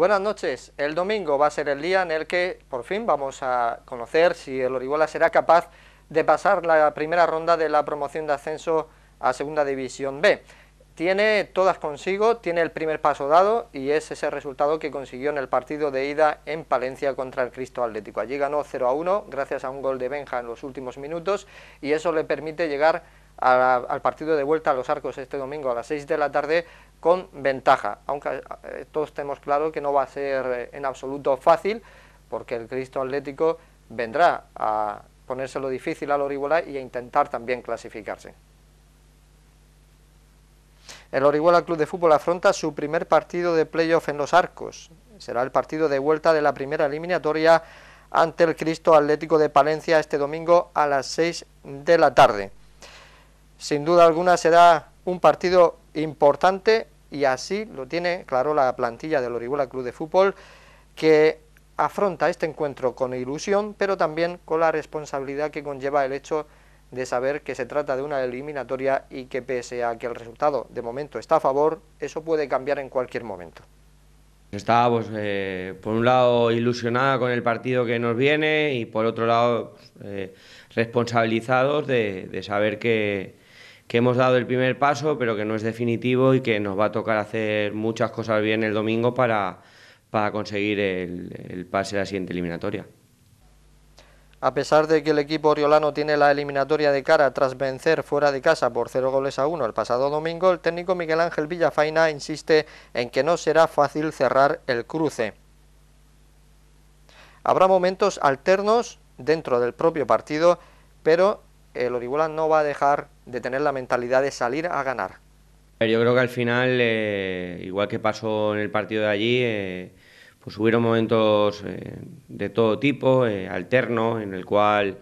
Buenas noches. El domingo va a ser el día en el que por fin vamos a conocer si el Orihuela será capaz de pasar la primera ronda de la promoción de ascenso a Segunda División B. Tiene todas consigo, tiene el primer paso dado y es ese resultado que consiguió en el partido de ida en Palencia contra el Cristo Atlético. Allí ganó 0 a 1 gracias a un gol de Benja en los últimos minutos y eso le permite llegar al partido de vuelta a los arcos este domingo a las 6 de la tarde con ventaja, aunque eh, todos tenemos claro que no va a ser eh, en absoluto fácil, porque el Cristo Atlético vendrá a ponérselo difícil al Orihuela y a intentar también clasificarse. El Orihuela Club de Fútbol afronta su primer partido de playoff en los arcos. Será el partido de vuelta de la primera eliminatoria ante el Cristo Atlético de Palencia este domingo a las 6 de la tarde. Sin duda alguna será un partido importante y así lo tiene claro la plantilla del Orihuela Club de Fútbol, que afronta este encuentro con ilusión, pero también con la responsabilidad que conlleva el hecho de saber que se trata de una eliminatoria y que pese a que el resultado de momento está a favor, eso puede cambiar en cualquier momento. Estábamos, eh, por un lado, ilusionados con el partido que nos viene y por otro lado, pues, eh, responsabilizados de saber que, que hemos dado el primer paso, pero que no es definitivo y que nos va a tocar hacer muchas cosas bien el domingo para, para conseguir el, pase a la siguiente eliminatoria. A pesar de que el equipo oriolano tiene la eliminatoria de cara tras vencer fuera de casa por 0 goles a 1 el pasado domingo, el técnico Miguel Ángel Villafaina insiste en que no será fácil cerrar el cruce. Habrá momentos alternos dentro del propio partido, pero el Oriolano no va a dejar de tener la mentalidad de salir a ganar. Yo creo que al final, eh, igual que pasó en el partido de allí, eh, pues hubieron momentos eh, de todo tipo, ...alterno, en el cual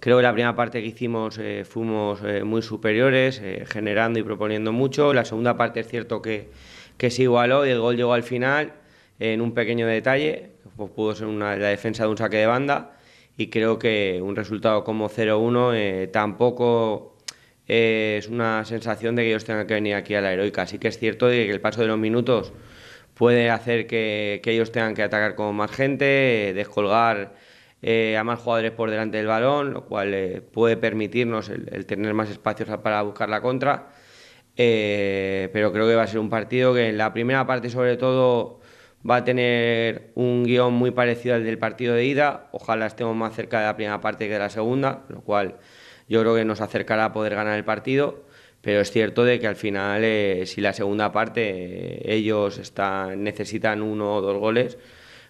creo que la primera parte que hicimos fuimos muy superiores, generando y proponiendo mucho. La segunda parte es cierto que, que se igualó y el gol llegó al final en un pequeño detalle, pues pudo ser una, la defensa de un saque de banda y creo que un resultado como 0-1 tampoco eh, es una sensación de que ellos tengan que venir aquí a la heroica. Así que es cierto que el paso de los minutos puede hacer que, ellos tengan que atacar con más gente, descolgar eh, a más jugadores por delante del balón, lo cual eh, puede permitirnos el, tener más espacios para buscar la contra. pero creo que va a ser un partido que en la primera parte sobre todo va a tener un guión muy parecido al del partido de ida. Ojalá estemos más cerca de la primera parte que de la segunda, lo cual yo creo que nos acercará a poder ganar el partido. Pero es cierto de que al final, eh, si la segunda parte eh, ellos están, necesitan uno o dos goles,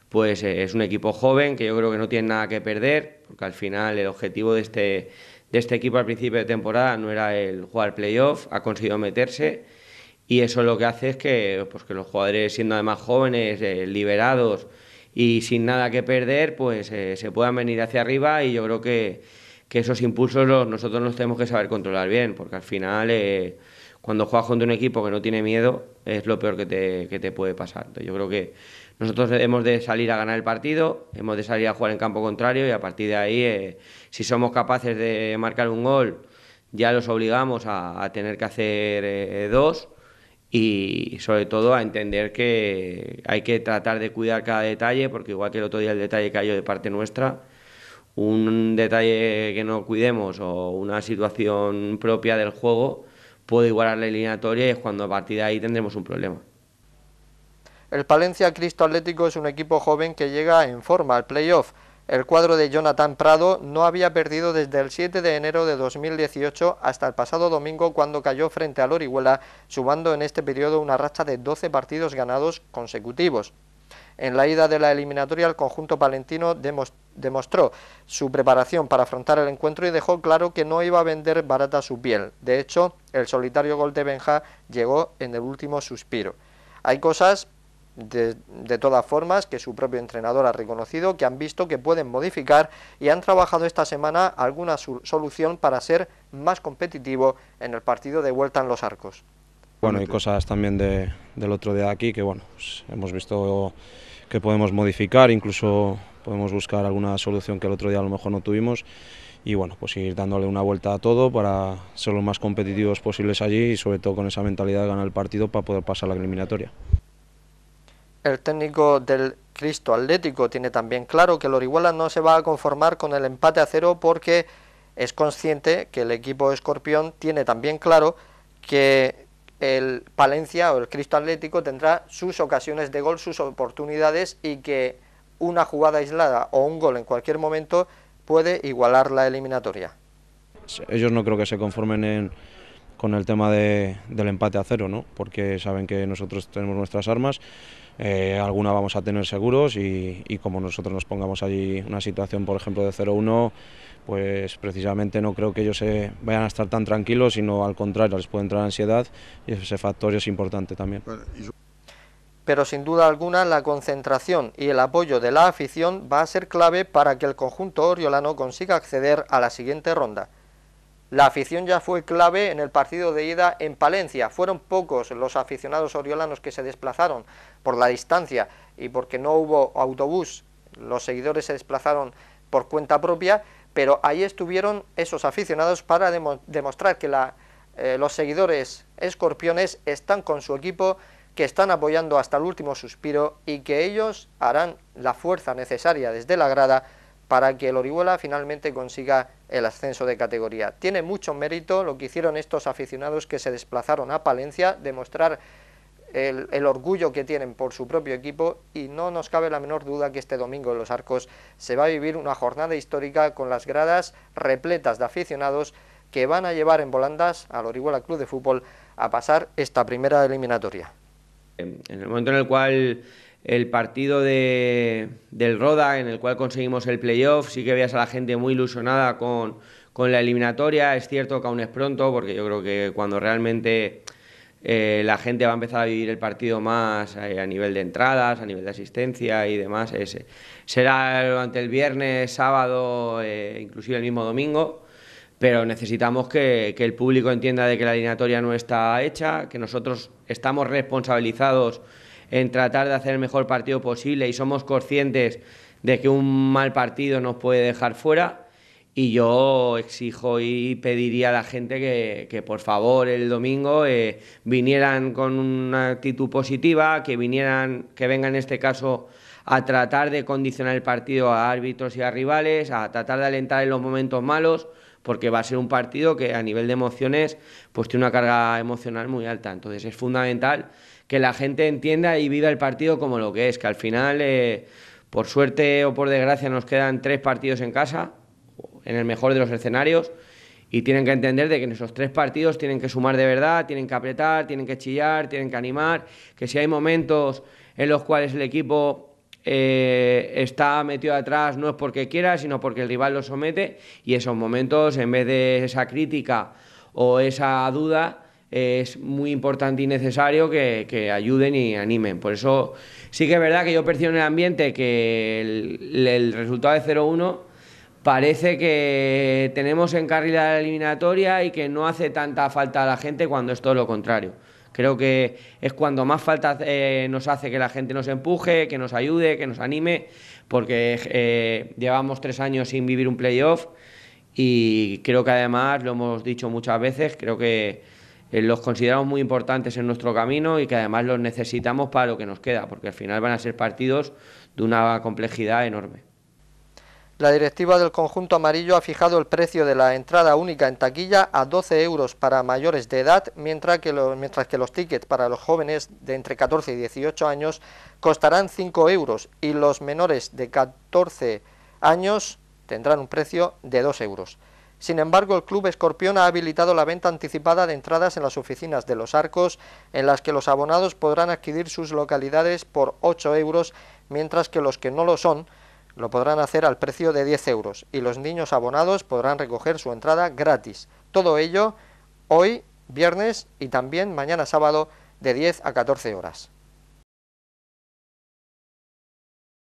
pues eh, es un equipo joven que yo creo que no tiene nada que perder, porque al final el objetivo de este, de este equipo al principio de temporada no era el jugar playoff, ha conseguido meterse y eso lo que hace es que, pues, que los jugadores siendo además jóvenes, liberados y sin nada que perder, pues se puedan venir hacia arriba y yo creo que que esos impulsos los, nosotros los tenemos que saber controlar bien, porque al final eh, cuando juegas contra un equipo que no tiene miedo es lo peor que te, puede pasar. yo creo que nosotros hemos de salir a ganar el partido, hemos de salir a jugar en campo contrario y a partir de ahí, eh, si somos capaces de marcar un gol, ya los obligamos a, tener que hacer eh, dos y sobre todo a entender que hay que tratar de cuidar cada detalle, porque igual que el otro día el detalle cayó de parte nuestra, un detalle que no cuidemos o una situación propia del juego puede igualar la eliminatoria y es cuando a partir de ahí tendremos un problema. El Palencia Cristo Atlético es un equipo joven que llega en forma al playoff. El cuadro de Jonathan Prado no había perdido desde el 7 de enero de 2018 hasta el pasado domingo cuando cayó frente al Orihuela, sumando en este periodo una racha de 12 partidos ganados consecutivos. En la ida de la eliminatoria, el conjunto palentino demostró su preparación para afrontar el encuentro y dejó claro que no iba a vender barata su piel. De hecho, el solitario gol de Benja llegó en el último suspiro. Hay cosas de, de, todas formas que su propio entrenador ha reconocido, que han visto que pueden modificar y han trabajado esta semana alguna solución para ser más competitivo en el partido de vuelta en los arcos. Bueno, y cosas también de, del otro día aquí que bueno, pues hemos visto que podemos modificar, incluso podemos buscar alguna solución que el otro día a lo mejor no tuvimos y bueno, pues ir dándole una vuelta a todo para ser lo más competitivos posibles allí y sobre todo con esa mentalidad de ganar el partido para poder pasar la eliminatoria. El técnico del Cristo Atlético tiene también claro que el Orihuela no se va a conformar con el empate a cero porque es consciente que el equipo escorpión tiene también claro que el Palencia o el Cristo Atlético tendrá sus ocasiones de gol, sus oportunidades y que una jugada aislada o un gol en cualquier momento puede igualar la eliminatoria. Ellos no creo que se conformen en con el tema del empate a cero, ¿no? porque saben que nosotros tenemos nuestras armas, eh, alguna vamos a tener seguros y, como nosotros nos pongamos allí una situación, por ejemplo, de 0-1, pues precisamente no creo que ellos se vayan a estar tan tranquilos, sino al contrario, les puede entrar ansiedad y ese factor es importante también. Pero sin duda alguna la concentración y el apoyo de la afición va a ser clave para que el conjunto oriolano consiga acceder a la siguiente ronda. La afición ya fue clave en el partido de ida en Palencia. Fueron pocos los aficionados oriolanos que se desplazaron por la distancia y porque no hubo autobús. Los seguidores se desplazaron por cuenta propia, pero ahí estuvieron esos aficionados para demostrar que eh, los seguidores escorpiones están con su equipo, que están apoyando hasta el último suspiro y que ellos harán la fuerza necesaria desde la grada para que el Orihuela finalmente consiga el ascenso de categoría. Tiene mucho mérito lo que hicieron estos aficionados que se desplazaron a Palencia, demostrar el, el, orgullo que tienen por su propio equipo y no nos cabe la menor duda que este domingo en Los Arcos se va a vivir una jornada histórica con las gradas repletas de aficionados que van a llevar en volandas al Orihuela Club de Fútbol a pasar esta primera eliminatoria. En el momento en el cual el partido de, del Roda, en el cual conseguimos el playoff. Sí que veas a la gente muy ilusionada con, con, la eliminatoria. Es cierto que aún es pronto, porque yo creo que cuando realmente eh, la gente va a empezar a vivir el partido más eh, a nivel de entradas, a nivel de asistencia y demás, será durante el viernes, sábado, eh, inclusive el mismo domingo. Pero necesitamos que, que el público entienda de que la eliminatoria no está hecha, que nosotros estamos responsabilizados en tratar de hacer el mejor partido posible y somos conscientes de que un mal partido nos puede dejar fuera. Y yo exijo y pediría a la gente que, por favor el domingo eh, vinieran con una actitud positiva, que vinieran, que vengan en este caso a tratar de condicionar el partido a árbitros y a rivales, a tratar de alentar en los momentos malos, porque va a ser un partido que a nivel de emociones pues tiene una carga emocional muy alta. Entonces es fundamental que la gente entienda y viva el partido como lo que es, que al final, eh, por suerte o por desgracia, nos quedan tres partidos en casa, en el mejor de los escenarios, y tienen que entender de que en esos tres partidos tienen que sumar de verdad, tienen que apretar, tienen que chillar, tienen que animar, que si hay momentos en los cuales el equipo eh, está metido atrás no es porque quiera, sino porque el rival lo somete y esos momentos, en vez de esa crítica o esa duda, es muy importante y necesario que, que ayuden y animen. Por eso sí que es verdad que yo percibo en el ambiente que el, resultado de 0-1 parece que tenemos en carril la eliminatoria y que no hace tanta falta a la gente cuando es todo lo contrario. Creo que es cuando más falta eh, nos hace que la gente nos empuje, que nos ayude, que nos anime, porque eh, llevamos tres años sin vivir un playoff y creo que además, lo hemos dicho muchas veces, creo que eh, los consideramos muy importantes en nuestro camino y que además los necesitamos para lo que nos queda, porque al final van a ser partidos de una complejidad enorme. La directiva del conjunto amarillo ha fijado el precio de la entrada única en taquilla a 12 euros para mayores de edad, mientras que, los, mientras que los tickets para los jóvenes de entre 14 y 18 años costarán 5 euros y los menores de 14 años tendrán un precio de 2 euros. Sin embargo, el Club Escorpión ha habilitado la venta anticipada de entradas en las oficinas de los arcos, en las que los abonados podrán adquirir sus localidades por 8 euros, mientras que los que no lo son lo podrán hacer al precio de 10 euros y los niños abonados podrán recoger su entrada gratis. Todo ello hoy, viernes y también mañana sábado de 10 a 14 horas.